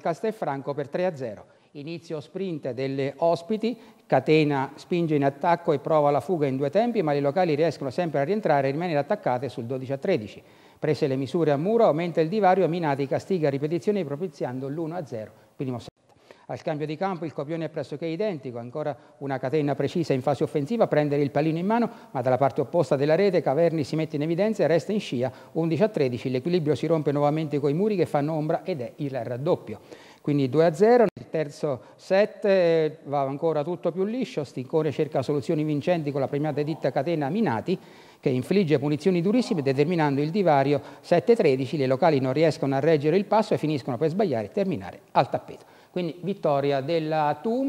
Castelfranco per 3 a 0. Inizio sprint delle ospiti, Catena spinge in attacco e prova la fuga in due tempi, ma le locali riescono sempre a rientrare e rimanere attaccate sul 12 a 13. Prese le misure a Muro, aumenta il divario, Minati castiga a ripetizione propiziando l'1 a 0. Al cambio di campo il copione è pressoché identico, ancora una catena precisa in fase offensiva, prendere il pallino in mano, ma dalla parte opposta della rete Caverni si mette in evidenza e resta in scia 11 a 13, l'equilibrio si rompe nuovamente con i muri che fanno ombra ed è il raddoppio. Quindi 2 a 0, nel terzo set eh, va ancora tutto più liscio, Stincone cerca soluzioni vincenti con la premiata ditta Catena Minati che infligge punizioni durissime determinando il divario 7-13, le locali non riescono a reggere il passo e finiscono per sbagliare e terminare al tappeto. Quindi vittoria della TUM.